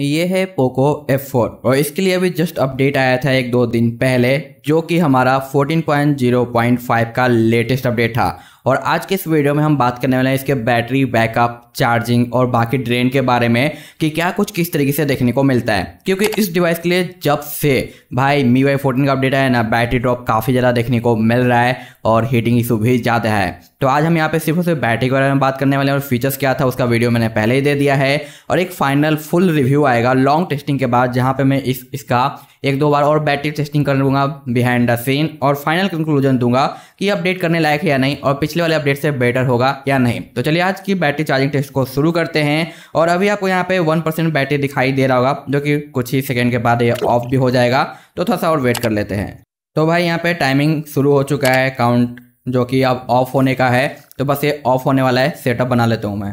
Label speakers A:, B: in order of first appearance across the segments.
A: ये है Poco F4 और इसके लिए अभी जस्ट अपडेट आया था एक दो दिन पहले जो कि हमारा 14.0.5 का लेटेस्ट अपडेट था और आज के इस वीडियो में हम बात करने वाले हैं इसके बैटरी बैकअप चार्जिंग और बाकी ड्रेन के बारे में कि क्या कुछ किस तरीके से देखने को मिलता है क्योंकि इस डिवाइस के लिए जब से भाई मी वाई फोर्टीन का अपडेट है ना बैटरी ड्रॉप काफ़ी ज़्यादा देखने को मिल रहा है और हीटिंग इशू भी ज़्यादा है तो आज हम यहाँ पे सिर्फ सिर्फ बैटरी के बारे में बात करने वाले हैं और फीचर्स क्या था उसका वीडियो मैंने पहले ही दे दिया है और एक फाइनल फुल रिव्यू आएगा लॉन्ग टेस्टिंग के बाद जहाँ पर मैं इस इसका एक दो बार और बैटरी टेस्टिंग कर लूँगा बिहाइंड द सीन और फाइनल कंक्लूजन दूंगा कि अपडेट करने लायक है या नहीं और पिछले वाले अपडेट से बेटर होगा या नहीं तो चलिए आज की बैटरी चार्जिंग टेस्ट को शुरू करते हैं और अभी आपको यहाँ पे वन परसेंट बैटरी दिखाई दे रहा होगा जो कि कुछ ही सेकेंड के बाद ये ऑफ भी हो जाएगा तो थोड़ा सा और वेट कर लेते हैं तो भाई यहाँ पर टाइमिंग शुरू हो चुका है काउंट जो कि अब ऑफ होने का है तो बस ये ऑफ होने वाला है सेटअप बना लेता हूँ मैं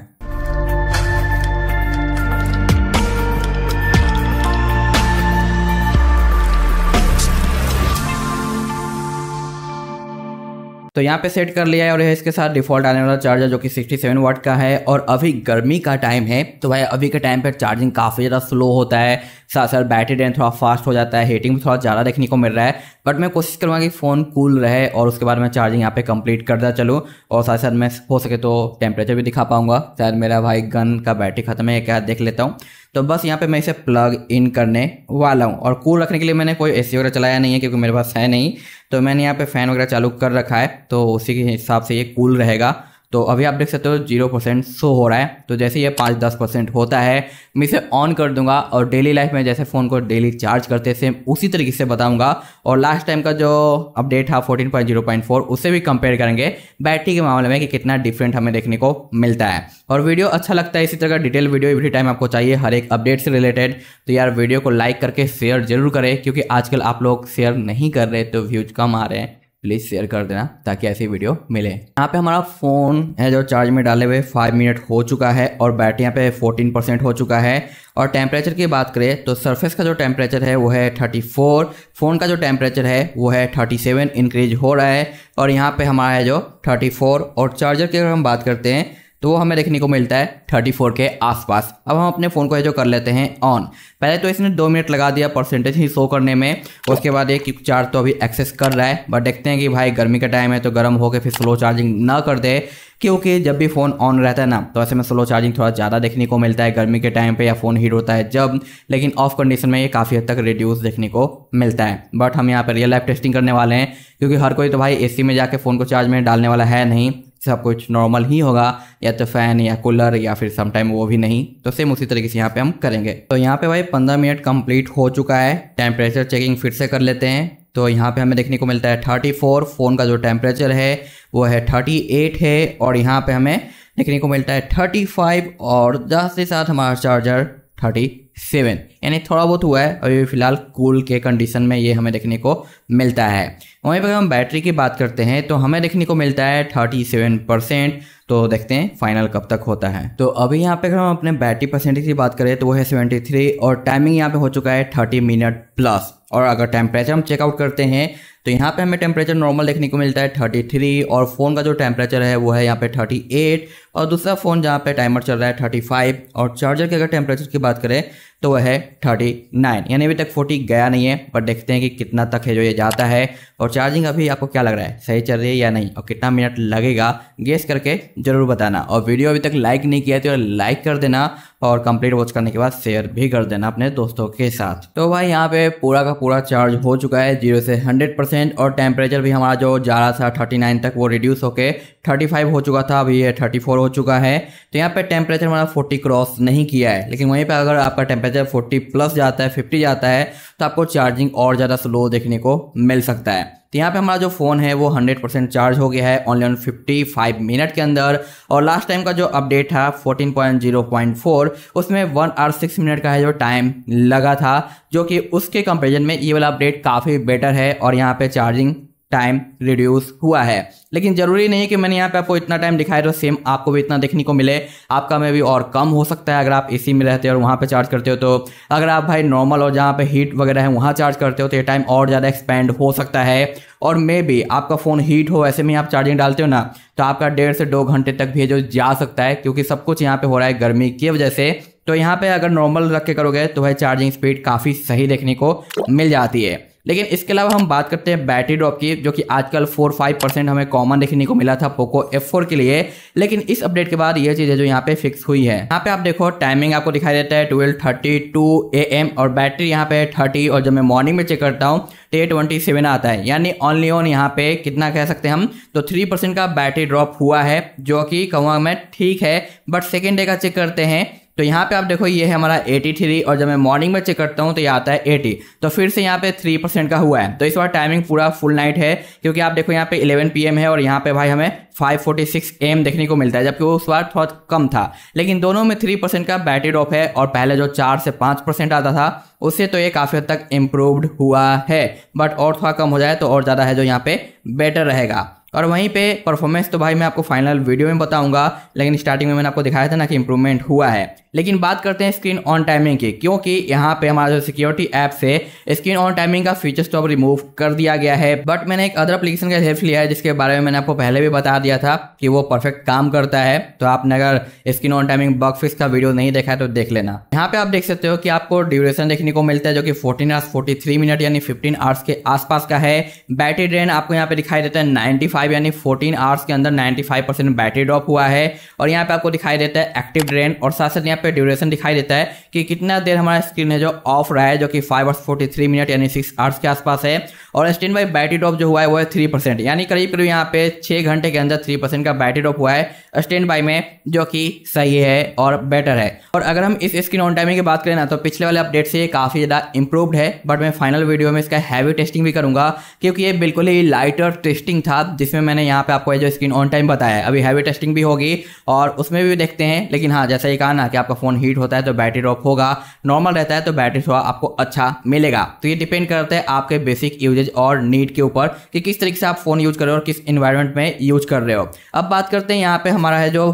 A: तो यहाँ पे सेट कर लिया है और इसके साथ डिफॉल्ट आने वाला चार्जर जो कि 67 वाट का है और अभी गर्मी का टाइम है तो भाई अभी के टाइम पर चार्जिंग काफ़ी ज़्यादा स्लो होता है साथ साथ बैटरी डेन थोड़ा फास्ट हो जाता है हीटिंग भी थोड़ा ज़्यादा देखने को मिल रहा है बट मैं कोशिश करूँगा कि फ़ोन कूल रहे और उसके बाद मैं चार्जिंग यहाँ पे कंप्लीट करता चलूँ और साथ साथ मैं हो सके तो टेम्परेचर भी दिखा पाऊँगा शायद मेरा भाई गन का बैटरी खत्म है क्या देख लेता हूँ तो बस यहाँ पे मैं इसे प्लग इन करने वाला हूँ और कूल रखने के लिए मैंने कोई ए e वगैरह चलाया नहीं है क्योंकि मेरे पास है नहीं तो मैंने यहाँ पे फ़ैन वगैरह चालू कर रखा है तो उसी के हिसाब से ये कूल रहेगा तो अभी आप देख सकते हो जीरो परसेंट शो हो रहा है तो जैसे ये पाँच दस परसेंट होता है मैं इसे ऑन कर दूंगा और डेली लाइफ में जैसे फ़ोन को डेली चार्ज करते सेम उसी तरीके से बताऊंगा और लास्ट टाइम का जो अपडेट था fourteen point zero point four उससे भी कंपेयर करेंगे बैटरी के मामले में कि कितना डिफरेंट हमें देखने को मिलता है और वीडियो अच्छा लगता है इसी तरह का डिटेल वीडियो एवरी टाइम आपको चाहिए हर एक अपडेट से रिलेटेड तो यार वीडियो को लाइक करके शेयर जरूर करें क्योंकि आजकल आप लोग शेयर नहीं कर रहे तो व्यूज कम आ रहे हैं प्लीज़ शेयर कर देना ताकि ऐसी वीडियो मिले यहाँ पे हमारा फ़ोन है जो चार्ज में डाले हुए फाइव मिनट हो चुका है और बैटरी यहाँ पे फोर्टीन परसेंट हो चुका है और टेम्परेचर की बात करें तो सरफेस का जो टेम्परेचर है वो है थर्टी फोर फ़ोन का जो टेम्परेचर है वो है थर्टी सेवन इंक्रीज हो रहा है और यहाँ पर हमारा है जो थर्टी फोर और चार्जर की अगर हम बात करते हैं तो वो हमें देखने को मिलता है थर्टी फोर के आसपास अब हम अपने फ़ोन को ये जो कर लेते हैं ऑन पहले तो इसने दो मिनट लगा दिया परसेंटेज ही शो करने में उसके बाद ये चार्ज तो अभी एक्सेस कर रहा है बट देखते हैं कि भाई गर्मी का टाइम है तो गर्म होकर फिर स्लो चार्जिंग ना कर दे क्योंकि जब भी फ़ोन ऑन रहता है ना तो ऐसे में स्लो चार्जिंग थोड़ा ज़्यादा देखने को मिलता है गर्मी के टाइम पे या फ़ोन हीट होता है जब लेकिन ऑफ कंडीशन में ये काफ़ी हद तक रिड्यूस देखने को मिलता है बट हम यहाँ पर रियल लाइफ टेस्टिंग करने वाले हैं क्योंकि हर कोई तो भाई एसी में जाके फ़ोन को चार्ज में डालने वाला है नहीं सब कुछ नॉर्मल ही होगा या तो फैन या कूलर या फिर समटाइम वो भी नहीं तो सेम उसी तरीके से यहाँ पे हम करेंगे तो यहाँ पे भाई पंद्रह मिनट कंप्लीट हो चुका है टेम्परेचर चेकिंग फिर से कर लेते हैं तो यहाँ पे हमें देखने को मिलता है थर्टी फोर फ़ोन का जो टेम्परेचर है वो है थर्टी एट है और यहाँ पे हमें देखने को मिलता है थर्टी फाइव और जहाँ से साथ हमारा चार्जर थर्टी सेवन यानी थोड़ा बहुत हुआ है अभी फिलहाल कूल के कंडीशन में ये हमें देखने को मिलता है वहीं पर हम बैटरी की बात करते हैं तो हमें देखने को मिलता है थर्टी सेवन परसेंट तो देखते हैं फाइनल कब तक होता है तो अभी यहाँ पे अगर हम अपने बैटरी परसेंटेज की बात करें तो वो है सेवेंटी थ्री और टाइमिंग यहाँ पे हो चुका है थर्टी मिनट प्लस और अगर टेम्परेचर हम चेकआउट करते हैं तो यहाँ पे हमें टेम्परेचर नॉर्मल देखने को मिलता है थर्टी थ्री और फ़ोन का जो टेम्परेचर है वो है यहाँ पे एट और दूसरा फ़ोन जहाँ पे टाइमर चल रहा है थर्टी फाइव और चार्जर के अगर टेम्परेचर की बात करें तो वह है थर्टी नाइन यानी अभी तक फोर्टी गया नहीं है बट देखते हैं कि कितना तक है जो ये जाता है और चार्जिंग अभी आपको क्या लग रहा है सही चल रही है या नहीं और कितना मिनट लगेगा गेस करके ज़रूर बताना और वीडियो अभी तक लाइक नहीं किया तो लाइक कर देना और कंप्लीट वॉच करने के बाद शेयर भी कर देना अपने दोस्तों के साथ तो भाई यहाँ पे पूरा का पूरा चार्ज हो चुका है जीरो से हंड्रेड परसेंट और टेम्परेचर भी हमारा जो जा रहा था थर्टी नाइन तक वो रिड्यूस होके थर्टी फाइव हो चुका था अभी ये थर्टी फोर हो चुका है तो यहाँ पे टेम्परेचर हमारा फोर्टी क्रॉस नहीं किया है लेकिन वहीं पर अगर आपका टेम्परेचर जब फोर्टी प्लस जाता है फिफ्टी जाता है तो आपको चार्जिंग और ज़्यादा स्लो देखने को मिल सकता है तो यहाँ पे हमारा जो फ़ोन है वो 100 परसेंट चार्ज हो गया है only on fifty five minute के अंदर और लास्ट टाइम का जो अपडेट था 14.0.4 उसमें वन आर सिक्स मिनट का है जो टाइम लगा था जो कि उसके कंपेरिजन में ये वाला अपडेट काफ़ी बेटर है और यहाँ पे चार्जिंग टाइम रिड्यूस हुआ है लेकिन जरूरी नहीं कि मैंने यहाँ पे आपको इतना टाइम दिखाया तो सेम आपको भी इतना देखने को मिले आपका में भी और कम हो सकता है अगर आप एसी में रहते हो और वहाँ पे चार्ज करते हो तो अगर आप भाई नॉर्मल और जहाँ पे हीट वगैरह है वहाँ चार्ज करते हो तो ये टाइम और ज़्यादा एक्सपेंड हो सकता है और मे भी आपका फ़ोन हीट हो ऐसे में आप चार्जिंग डालते हो ना तो आपका डेढ़ से दो घंटे तक भी जो जा सकता है क्योंकि सब कुछ यहाँ पर हो रहा है गर्मी की वजह से तो यहाँ पर अगर नॉर्मल रख के करोगे तो भाई चार्जिंग स्पीड काफ़ी सही देखने को मिल जाती है लेकिन इसके अलावा हम बात करते हैं बैटरी ड्रॉप की जो कि आजकल फोर फाइव परसेंट हमें कॉमन देखने को मिला था पोको एफ फोर के लिए लेकिन इस अपडेट के बाद यह चीज़ है जो यहाँ पे फिक्स हुई है यहाँ पे आप देखो टाइमिंग आपको दिखाई देता है twelve thirty two A M और बैटरी यहाँ पे थर्टी और जब मैं मॉर्निंग में चेक करता हूँ टे ट्वेंटी सेवन आता है यानी ऑनली ऑन यहाँ पे कितना कह सकते हैं हम तो थ्री परसेंट का बैटरी ड्रॉप हुआ है जो कि कहूँगा मैं ठीक है बट सेकेंड डे का चेक करते हैं तो यहाँ पे आप देखो ये है हमारा 83 और जब मैं मॉर्निंग में चेक करता हूँ तो ये आता है 80 तो फिर से यहाँ पे 3 परसेंट का हुआ है तो इस बार टाइमिंग पूरा फुल नाइट है क्योंकि आप देखो यहाँ पे 11 पीएम है और यहाँ पे भाई हमें 546 एम देखने को मिलता है जबकि वो उस बार थोड़ा कम था लेकिन दोनों में थ्री परसेंट का बैटरी ड्रॉप है और पहले जो चार से पाँच परसेंट आता था उससे तो ये काफ़ी हद तक इम्प्रूवड हुआ है बट और थोड़ा कम हो जाए तो और ज़्यादा है जो यहाँ पे बेटर रहेगा और वहीं पे परफॉर्मेंस तो भाई मैं आपको फाइनल वीडियो में बताऊंगा लेकिन स्टार्टिंग में मैंने आपको दिखाया था ना कि इंप्रूवमेंट हुआ है लेकिन बात करते हैं स्क्रीन ऑन टाइमिंग की क्योंकि यहाँ पे हमारा जो सिक्योरिटी ऐप से स्क्रीन ऑन टाइमिंग का फीचर्स तो अब रिमूव कर दिया गया है बट मैंने एक अदर अपलीकेशन का हेल्प लिया है जिसके बारे में मैंने आपको पहले भी बता दिया था कि वो परफेक्ट काम करता है तो आपने अगर screen on timing bug fix का वीडियो नहीं देखा है तो देख लेना यहाँ पे आप देख सकते हो कि आपको ड्यूरेशन देखने को मिलता है जो कि फोर्टीन आवर्स फोर्टी मिनट यानी फिफ्टीन आवर्स के आसपास का है बैटरी ड्रेन आपको यहाँ पे दिखाई देता है नाइनटी फाइव यानी फोर्टीन आवर्स के अंदर ninety five percent battery drop हुआ है और यहाँ पे आपको दिखाई देता है एक्टिव ड्रेन और साथ साथ यहाँ पे ड्यूरेशन दिखाई देता है कि कितना देर हमारा स्क्रीन है जो ऑफ रहा है जो कि फाइव आवर्स फोर्टी मिनट यानी सिक्स आवर्स के आसपास है और स्टैंड बाई बैटरी ड्रॉप जो हुआ है वो है थ्री परसेंट यानी करीब करीब यहाँ पे छः घंटे के अंदर थ्री परसेंट का बैटरी ड्रॉप हुआ है स्टैंड बाई में जो कि सही है और बेटर है और अगर हम इस स्क्रीन ऑन टाइमिंग की बात करें ना तो पिछले वाले अपडेट से ये काफ़ी ज़्यादा इंप्रूव्ड है बट मैं फाइनल वीडियो में इसका हैवी टेस्टिंग भी करूँगा क्योंकि ये बिल्कुल ही लाइटर टेस्टिंग था जिस जिसमें मैंने यहाँ पे आपको जो स्क्रीन ऑन टाइम बताया है अभी हैवी टेस्टिंग भी होगी और उसमें भी देखते हैं लेकिन हाँ जैसा ही कहा ना कि आपका फ़ोन हीट होता है तो बैटरी ड्रॉप होगा नॉर्मल रहता है तो बैटरी थोड़ा आपको अच्छा मिलेगा तो ये डिपेंड करता है आपके बेसिक यूजेज और नीड के ऊपर कि किस तरीके से आप फ़ोन यूज कर रहे हो और किस इन्वायरमेंट में यूज कर रहे हो अब बात करते हैं यहाँ पे हमारा है जो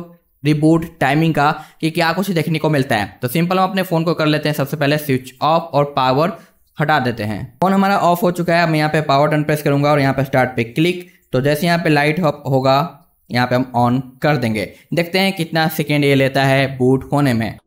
A: रिबूट टाइमिंग का कि क्या कुछ देखने को मिलता है तो सिंपल हम अपने फ़ोन को कर लेते हैं सबसे पहले स्विच ऑफ और पावर हटा देते हैं फ़ोन हमारा ऑफ हो चुका है मैं यहाँ पे पावर टन प्रेस करूंगा और यहाँ पे स्टार्ट पे क्लिक तो जैसे यहाँ पे लाइट हो, होगा यहाँ पे हम ऑन कर देंगे देखते हैं कितना सेकेंड ये लेता है बूट होने में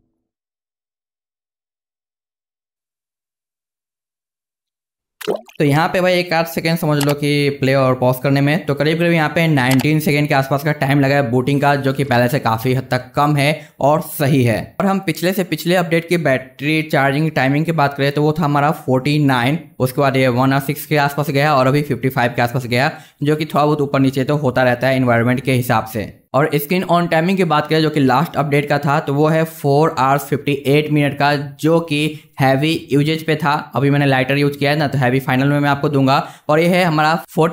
A: तो यहाँ पे भाई एक आठ सेकेंड समझ लो कि प्ले और पॉज करने में तो करीब करीब यहाँ पे 19 सेकेंड के आसपास का टाइम लगा है बूटिंग का जो कि पहले से काफ़ी हद तक कम है और सही है और हम पिछले से पिछले अपडेट की बैटरी चार्जिंग टाइमिंग की बात करें तो वो था हमारा 49 उसके बाद ये वन और सिक्स के आसपास गया और अभी फिफ्टी के आसपास गया जो कि थोड़ा बहुत ऊपर नीचे तो होता रहता है इन्वायरमेंट के हिसाब से और स्क्रीन ऑन टाइमिंग की बात करें जो कि लास्ट अपडेट का था तो वो है four hours fifty eight minute का जो कि हैवी यूजेज पे था अभी मैंने लाइटर यूज किया है ना तो हैवी फाइनल में मैं आपको दूंगा और ये है हमारा फोर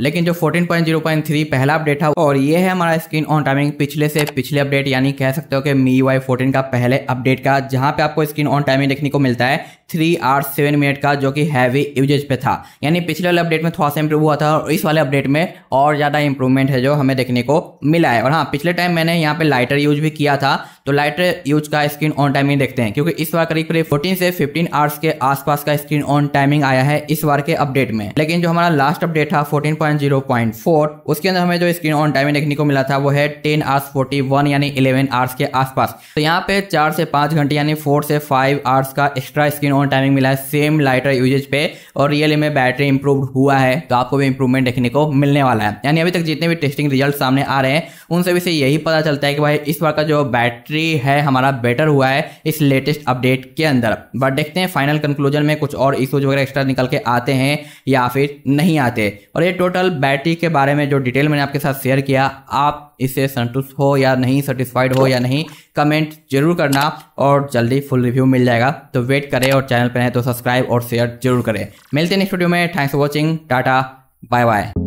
A: लेकिन जो fourteen point point zero three पहला अपडेट था और ये है हमारा स्क्रीन ऑन टाइमिंग पिछले से पिछले अपडेट यानी कह सकते हो कि मी वाई फोर्टीन का पहले अपडेट का जहाँ पे आपको स्क्रीन ऑन टाइमिंग देखने को मिलता है थ्री आवर्स सेवन मिनट का जो कि हैवी यूजेज पे था यानी पिछले वाले अपडेट में थोड़ा सा इंप्रूव हुआ था और इस वाले अपडेट में और ज़्यादा इंप्रूवमेंट है जो हमें देखने देखने को मिला है और हाँ पिछले टाइम मैंने यहाँ पे लाइटर यूज भी किया था तो लाइटर यूज का स्क्रीन ऑन टाइमिंग देखते हैं क्योंकि इस बार करीब करीब फोर्टीन से फिफ्टीन आवर्स के आसपास का स्क्रीन ऑन टाइमिंग आया है इस बार के अपडेट में लेकिन जो हमारा लास्ट अपडेट था फोर्टीन उसके अंदर हमें जो स्क्रीन ऑन टाइमिंग देखने को मिला था वो है टेन आवर्स फोर्टी यानी इलेवन आवर्स के आसपास तो यहाँ पे चार से पांच घंटे यानी फोर से फाइव आवर्स का एक्स्ट्रा स्क्रीन ऑन टाइमिंग मिला है सेम लाइटर यूजेज पे और रियली में बैटरी इंप्रूव हुआ है तो आपको भी इंप्रूवमेंट देखने को मिलने वाला है यानी अभी तक जितने भी टेस्टिंग रिजल्ट सामने आ रहे हैं उन सभी से यही पता चलता है कि भाई इस बार का जो बैटरी है हमारा बेटर हुआ है इस लेटेस्ट अपडेट के अंदर बट देखते हैं फाइनल कंक्लूजन में कुछ और इशूज वगैरह एक्स्ट्रा निकल के आते हैं या फिर नहीं आते और ये टोटल बैटरी के बारे में जो डिटेल मैंने आपके साथ शेयर किया आप इससे संतुष्ट हो या नहीं सेटिस्फाइड हो या नहीं कमेंट जरूर करना और जल्दी फुल रिव्यू मिल जाएगा तो वेट करें और चैनल पर हैं तो सब्सक्राइब और शेयर जरूर करें मिलते हैं नेक्स्ट वीडियो में thanks for watching tata bye bye